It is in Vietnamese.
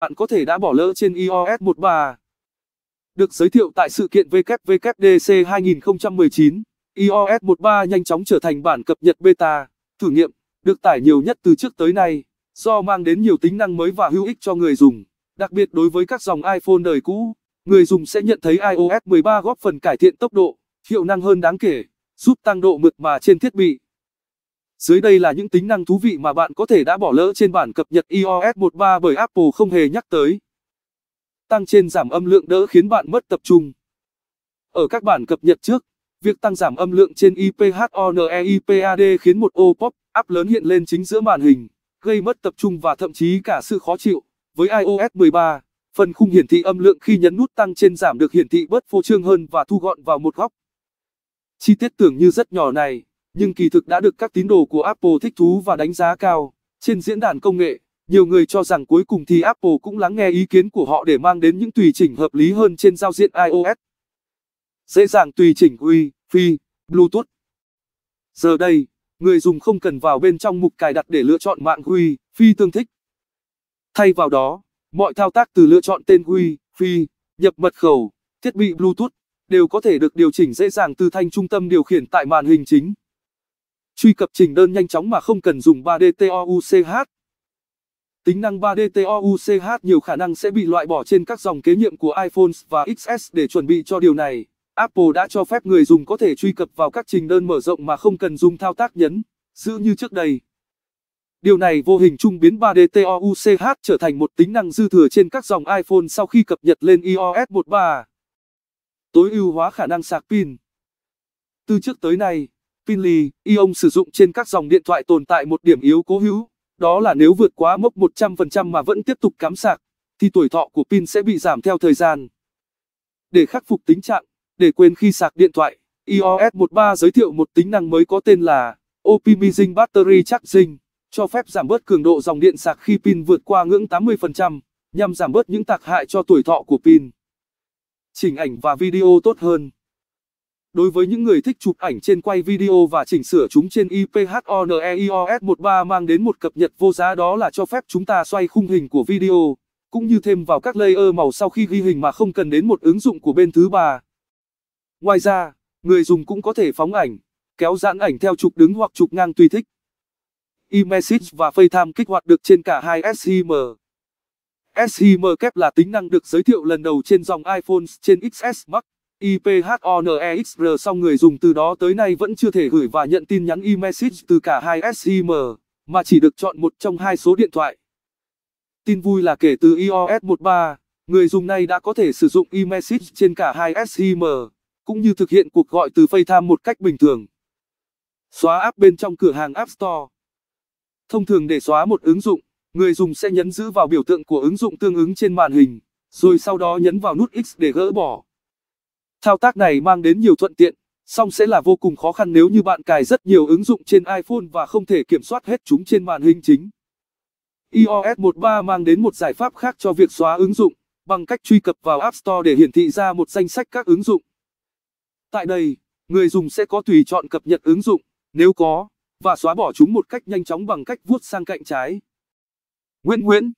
bạn có thể đã bỏ lỡ trên iOS 13. Được giới thiệu tại sự kiện WWDC 2019, iOS 13 nhanh chóng trở thành bản cập nhật beta, thử nghiệm, được tải nhiều nhất từ trước tới nay, do mang đến nhiều tính năng mới và hữu ích cho người dùng. Đặc biệt đối với các dòng iPhone đời cũ, người dùng sẽ nhận thấy iOS 13 góp phần cải thiện tốc độ, hiệu năng hơn đáng kể, giúp tăng độ mượt mà trên thiết bị. Dưới đây là những tính năng thú vị mà bạn có thể đã bỏ lỡ trên bản cập nhật iOS 13 bởi Apple không hề nhắc tới. Tăng trên giảm âm lượng đỡ khiến bạn mất tập trung. Ở các bản cập nhật trước, việc tăng giảm âm lượng trên IPHONEIPAD khiến một ô pop up lớn hiện lên chính giữa màn hình, gây mất tập trung và thậm chí cả sự khó chịu. Với iOS 13, phần khung hiển thị âm lượng khi nhấn nút tăng trên giảm được hiển thị bớt phô trương hơn và thu gọn vào một góc. Chi tiết tưởng như rất nhỏ này nhưng kỳ thực đã được các tín đồ của Apple thích thú và đánh giá cao. Trên diễn đàn công nghệ, nhiều người cho rằng cuối cùng thì Apple cũng lắng nghe ý kiến của họ để mang đến những tùy chỉnh hợp lý hơn trên giao diện iOS. Dễ dàng tùy chỉnh Wi-Fi, Bluetooth. Giờ đây, người dùng không cần vào bên trong mục cài đặt để lựa chọn mạng Wi-Fi tương thích. Thay vào đó, mọi thao tác từ lựa chọn tên Wi-Fi, nhập mật khẩu, thiết bị Bluetooth đều có thể được điều chỉnh dễ dàng từ thanh trung tâm điều khiển tại màn hình chính truy cập trình đơn nhanh chóng mà không cần dùng 3D TOUCH. Tính năng 3D TOUCH nhiều khả năng sẽ bị loại bỏ trên các dòng kế nhiệm của iPhones và XS để chuẩn bị cho điều này. Apple đã cho phép người dùng có thể truy cập vào các trình đơn mở rộng mà không cần dùng thao tác nhấn, giữ như trước đây. Điều này vô hình chung biến 3D TOUCH trở thành một tính năng dư thừa trên các dòng iPhone sau khi cập nhật lên iOS 13. Tối ưu hóa khả năng sạc pin. Từ trước tới nay, pin li ion sử dụng trên các dòng điện thoại tồn tại một điểm yếu cố hữu, đó là nếu vượt quá mốc 100% mà vẫn tiếp tục cắm sạc, thì tuổi thọ của pin sẽ bị giảm theo thời gian. Để khắc phục tình trạng, để quên khi sạc điện thoại, iOS 13 giới thiệu một tính năng mới có tên là Optimizing Battery Charging, cho phép giảm bớt cường độ dòng điện sạc khi pin vượt qua ngưỡng 80%, nhằm giảm bớt những tác hại cho tuổi thọ của pin. Chỉnh ảnh và video tốt hơn Đối với những người thích chụp ảnh trên quay video và chỉnh sửa chúng trên iphone 13 mang đến một cập nhật vô giá đó là cho phép chúng ta xoay khung hình của video, cũng như thêm vào các layer màu sau khi ghi hình mà không cần đến một ứng dụng của bên thứ ba. Ngoài ra, người dùng cũng có thể phóng ảnh, kéo giãn ảnh theo trục đứng hoặc trục ngang tùy thích. iMessage và FaceTime kích hoạt được trên cả hai SIM. SIM kép là tính năng được giới thiệu lần đầu trên dòng iPhone trên XS Max. IPHONEXR song người dùng từ đó tới nay vẫn chưa thể gửi và nhận tin nhắn e-message từ cả hai SIM, mà chỉ được chọn một trong hai số điện thoại. Tin vui là kể từ iOS 13, người dùng này đã có thể sử dụng e-message trên cả hai SIM, cũng như thực hiện cuộc gọi từ FaceTime một cách bình thường. Xóa app bên trong cửa hàng App Store Thông thường để xóa một ứng dụng, người dùng sẽ nhấn giữ vào biểu tượng của ứng dụng tương ứng trên màn hình, rồi sau đó nhấn vào nút X để gỡ bỏ. Thao tác này mang đến nhiều thuận tiện, song sẽ là vô cùng khó khăn nếu như bạn cài rất nhiều ứng dụng trên iPhone và không thể kiểm soát hết chúng trên màn hình chính. iOS 13 mang đến một giải pháp khác cho việc xóa ứng dụng bằng cách truy cập vào App Store để hiển thị ra một danh sách các ứng dụng. Tại đây, người dùng sẽ có tùy chọn cập nhật ứng dụng, nếu có, và xóa bỏ chúng một cách nhanh chóng bằng cách vuốt sang cạnh trái. Nguyễn Nguyễn